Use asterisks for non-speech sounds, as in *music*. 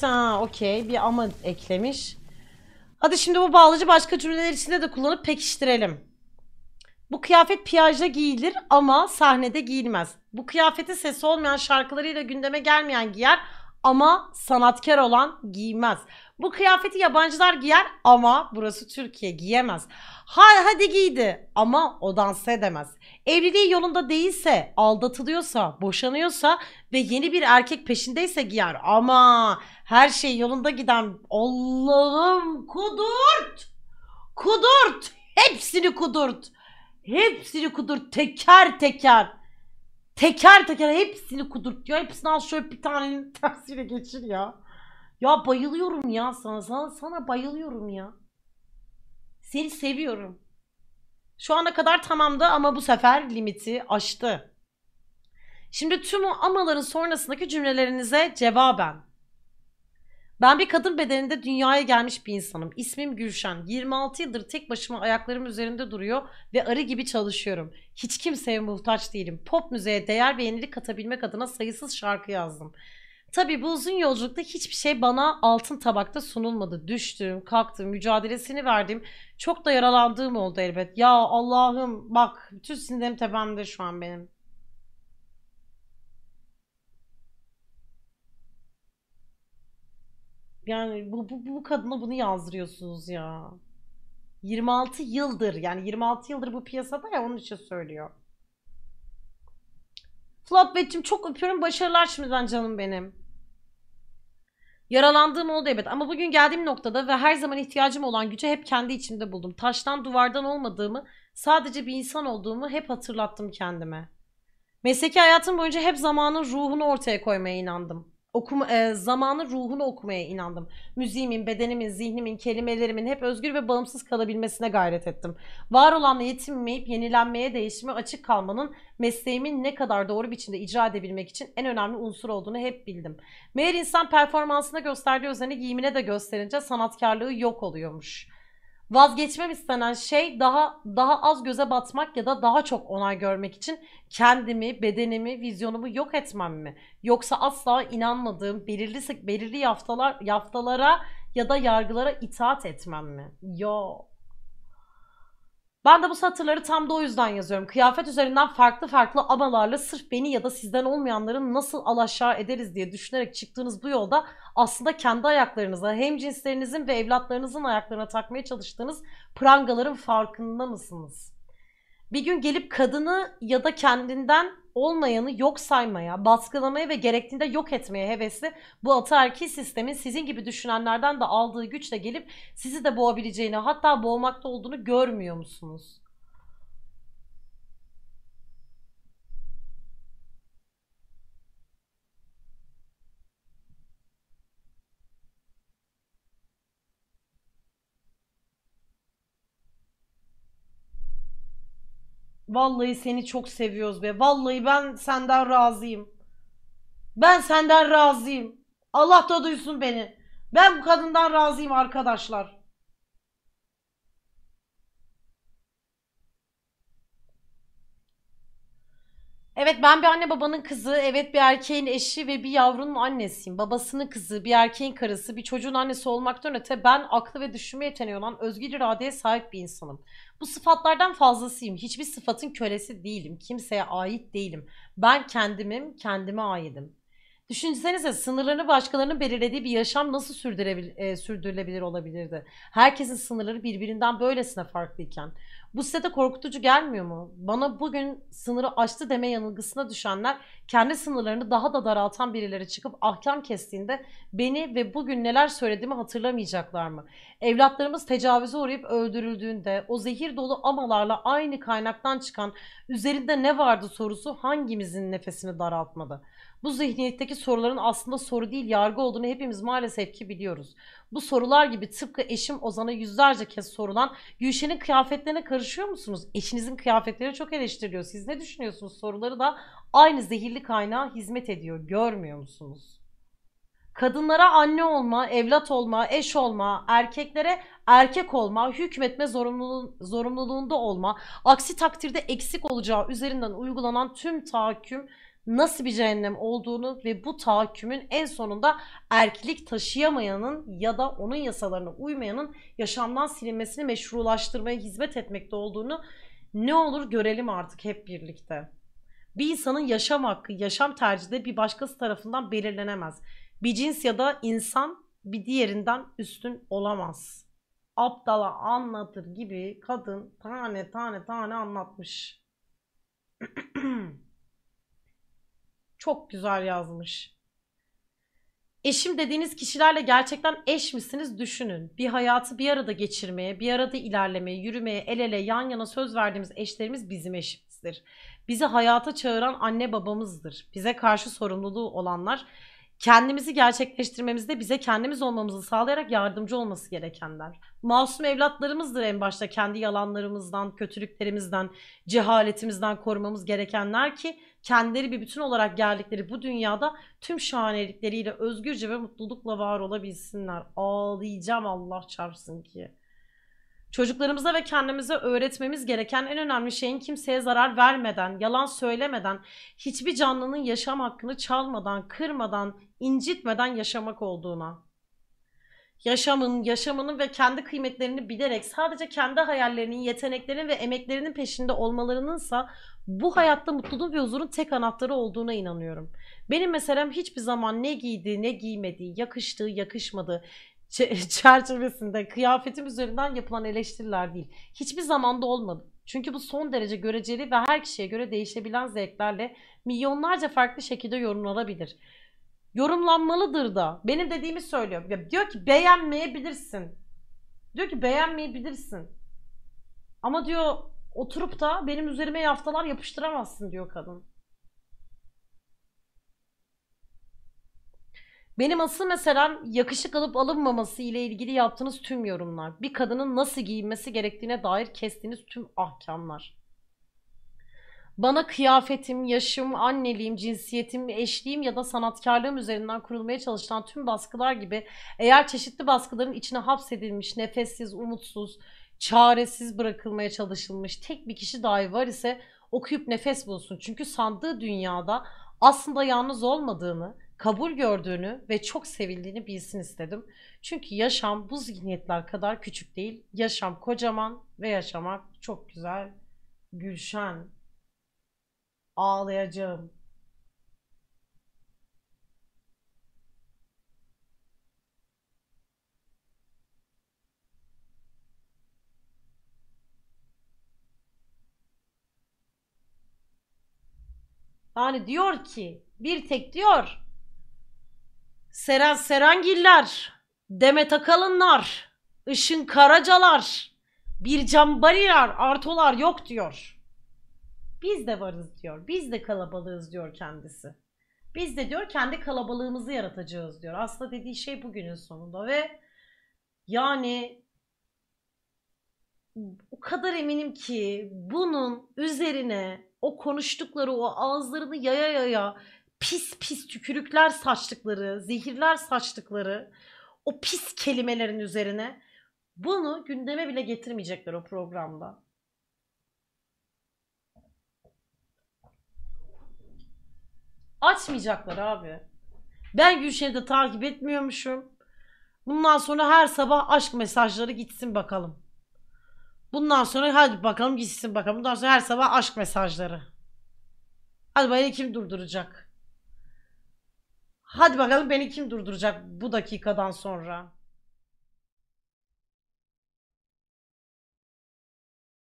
Ha, okey. Bir ama eklemiş. Hadi şimdi bu bağlacı başka cümleler içinde de kullanıp pekiştirelim. Bu kıyafet piyajda giyilir ama sahnede giyilmez. Bu kıyafeti sesi olmayan şarkılarıyla gündeme gelmeyen giyer ama sanatkar olan giymez. Bu kıyafeti yabancılar giyer ama burası Türkiye giyemez. Ha hadi giydi ama o dans edemez. Evliliği yolunda değilse, aldatılıyorsa, boşanıyorsa ve yeni bir erkek peşindeyse giyer. Ama her şey yolunda giden Allah'ım kudurt! Kudurt! Hepsini kudurt! Hepsini kudurt teker teker. Teker teker hepsini kudurtuyor. Hepsini al şöyle bir tanenin *laughs* tersiyle geçir ya. Ya bayılıyorum ya sana. Sana, sana bayılıyorum ya. Seni seviyorum. Şu ana kadar tamamdı ama bu sefer limiti aştı. Şimdi tüm o amaların sonrasındaki cümlelerinize cevaben ben bir kadın bedeninde dünyaya gelmiş bir insanım. İsmim Gülşen. 26 yıldır tek başıma ayaklarım üzerinde duruyor ve arı gibi çalışıyorum. Hiç kimseye muhtaç değilim. Pop müzeye değer ve yenilik katabilmek adına sayısız şarkı yazdım. Tabi bu uzun yolculukta hiçbir şey bana altın tabakta sunulmadı. Düştüm, kalktım, mücadelesini verdim. Çok da yaralandığım oldu elbet. Ya Allah'ım bak bütün sinirlerim tepemde şu an benim. Yani bu, bu, bu kadına bunu yazdırıyorsunuz ya. 26 yıldır yani 26 yıldır bu piyasada ya onun için söylüyor. Flopbet'cim çok öpüyorum. Başarılar şimdiden canım benim. Yaralandığım oldu evet ama bugün geldiğim noktada ve her zaman ihtiyacım olan gücü hep kendi içimde buldum. Taştan duvardan olmadığımı, sadece bir insan olduğumu hep hatırlattım kendime. Mesleki hayatım boyunca hep zamanın ruhunu ortaya koymaya inandım okuma, e, zamanı ruhunu okumaya inandım. Müziğimin, bedenimin, zihnimin, kelimelerimin hep özgür ve bağımsız kalabilmesine gayret ettim. Var olanla yetinmeyip yenilenmeye, değişime açık kalmanın mesleğimin ne kadar doğru biçimde icra edebilmek için en önemli unsur olduğunu hep bildim. Meğer insan performansına gösterdiği özeni giyimine de gösterince sanatkarlığı yok oluyormuş.'' vazgeçmem istenen şey daha daha az göze batmak ya da daha çok onay görmek için kendimi, bedenimi, vizyonumu yok etmem mi? Yoksa asla inanmadığım belirli belirli yaftalar yaftalara ya da yargılara itaat etmem mi? Yok. Ben de bu satırları tam da o yüzden yazıyorum. Kıyafet üzerinden farklı farklı amalarla sırf beni ya da sizden olmayanların nasıl alaşağı ederiz diye düşünerek çıktığınız bu yolda aslında kendi ayaklarınıza hem cinslerinizin ve evlatlarınızın ayaklarına takmaya çalıştığınız prangaların farkında mısınız? Bir gün gelip kadını ya da kendinden olmayanı yok saymaya, baskılamaya ve gerektiğinde yok etmeye hevesli bu ataerkil sistemin sizin gibi düşünenlerden de aldığı güçle gelip sizi de boğabileceğini hatta boğmakta olduğunu görmüyor musunuz? Vallahi seni çok seviyoruz be. Vallahi ben senden razıyım. Ben senden razıyım. Allah da duysun beni. Ben bu kadından razıyım arkadaşlar. Evet ben bir anne babanın kızı, evet bir erkeğin eşi ve bir yavrunun annesiyim. Babasının kızı, bir erkeğin karısı, bir çocuğun annesi olmaktan öte ben aklı ve düşünme yeteneği olan özgür iradeye sahip bir insanım. Bu sıfatlardan fazlasıyım. Hiçbir sıfatın kölesi değilim. Kimseye ait değilim. Ben kendimim, kendime aidim. Düşünsenize sınırlarını başkalarının belirlediği bir yaşam nasıl sürdürebil- e, sürdürülebilir olabilirdi? Herkesin sınırları birbirinden böylesine farklıyken. Bu size de korkutucu gelmiyor mu? Bana bugün sınırı aştı deme yanılgısına düşenler kendi sınırlarını daha da daraltan birileri çıkıp ahkam kestiğinde beni ve bugün neler söylediğimi hatırlamayacaklar mı? Evlatlarımız tecavüze uğrayıp öldürüldüğünde o zehir dolu amalarla aynı kaynaktan çıkan üzerinde ne vardı sorusu hangimizin nefesini daraltmadı? Bu zihniyetteki soruların aslında soru değil yargı olduğunu hepimiz maalesef ki biliyoruz. Bu sorular gibi tıpkı eşim Ozan'a yüzlerce kez sorulan Gülşen'in kıyafetlerine karışıyor musunuz? Eşinizin kıyafetleri çok eleştiriliyor. Siz ne düşünüyorsunuz? Soruları da aynı zehirli kaynağa hizmet ediyor. Görmüyor musunuz? Kadınlara anne olma, evlat olma, eş olma, erkeklere erkek olma, hükmetme zorunluluğun, zorunluluğunda olma, aksi takdirde eksik olacağı üzerinden uygulanan tüm tahakküm nasıl bir cehennem olduğunu ve bu tahakkümün en sonunda erklik taşıyamayanın ya da onun yasalarına uymayanın yaşamdan silinmesini meşrulaştırmaya hizmet etmekte olduğunu ne olur görelim artık hep birlikte. Bir insanın yaşam hakkı, yaşam tercihi bir başkası tarafından belirlenemez. Bir cins ya da insan bir diğerinden üstün olamaz. Aptala anlatır gibi kadın tane tane tane anlatmış. *clears throat* Çok güzel yazmış. Eşim dediğiniz kişilerle gerçekten eş misiniz düşünün. Bir hayatı bir arada geçirmeye, bir arada ilerlemeye, yürümeye, el ele, yan yana söz verdiğimiz eşlerimiz bizim eşimizdir. Bizi hayata çağıran anne babamızdır. Bize karşı sorumluluğu olanlar kendimizi gerçekleştirmemizde bize kendimiz olmamızı sağlayarak yardımcı olması gerekenler. Masum evlatlarımızdır en başta kendi yalanlarımızdan, kötülüklerimizden, cehaletimizden korumamız gerekenler ki kendileri bir bütün olarak geldikleri bu dünyada tüm şahanelikleriyle özgürce ve mutlulukla var olabilsinler. Ağlayacağım Allah çarpsın ki. Çocuklarımıza ve kendimize öğretmemiz gereken en önemli şeyin kimseye zarar vermeden, yalan söylemeden, hiçbir canlının yaşam hakkını çalmadan, kırmadan, incitmeden yaşamak olduğuna yaşamın, yaşamının ve kendi kıymetlerini bilerek sadece kendi hayallerinin, yeteneklerinin ve emeklerinin peşinde olmalarınınsa bu hayatta mutluluğun ve huzurun tek anahtarı olduğuna inanıyorum. Benim meselem hiçbir zaman ne giydi, ne giymedi, yakıştı, yakışmadı *laughs* çerçevesinde kıyafetim üzerinden yapılan eleştiriler değil. Hiçbir zaman da olmadı. Çünkü bu son derece göreceli ve her kişiye göre değişebilen zevklerle milyonlarca farklı şekilde yorumlanabilir yorumlanmalıdır da. Benim dediğimi söylüyor. Ya diyor ki beğenmeyebilirsin. Diyor ki beğenmeyebilirsin. Ama diyor oturup da benim üzerime yaftalar yapıştıramazsın diyor kadın. Benim asıl mesela yakışık alıp alınmaması ile ilgili yaptığınız tüm yorumlar. Bir kadının nasıl giyinmesi gerektiğine dair kestiğiniz tüm ahkamlar. Bana kıyafetim, yaşım, anneliğim, cinsiyetim, eşliğim ya da sanatkarlığım üzerinden kurulmaya çalışılan tüm baskılar gibi eğer çeşitli baskıların içine hapsedilmiş, nefessiz, umutsuz, çaresiz bırakılmaya çalışılmış tek bir kişi dahi var ise okuyup nefes bulsun. Çünkü sandığı dünyada aslında yalnız olmadığını, kabul gördüğünü ve çok sevildiğini bilsin istedim. Çünkü yaşam bu zihniyetler kadar küçük değil. Yaşam kocaman ve yaşamak çok güzel. Gülşen Ağlayacağım. Yani diyor ki bir tek diyor Seren Serengiller, Demet Akalınlar, Işın Karacalar, bir cambariler, artolar yok diyor. Biz de varız diyor. Biz de kalabalığız diyor kendisi. Biz de diyor kendi kalabalığımızı yaratacağız diyor. Aslında dediği şey bugünün sonunda ve yani o kadar eminim ki bunun üzerine o konuştukları o ağızlarını yaya yaya pis pis tükürükler saçtıkları, zehirler saçtıkları o pis kelimelerin üzerine bunu gündeme bile getirmeyecekler o programda. Açmayacaklar abi. Ben Gülşen'i de takip etmiyormuşum. Bundan sonra her sabah aşk mesajları gitsin bakalım. Bundan sonra hadi bakalım gitsin bakalım. Bundan sonra her sabah aşk mesajları. Hadi beni kim durduracak? Hadi bakalım beni kim durduracak bu dakikadan sonra?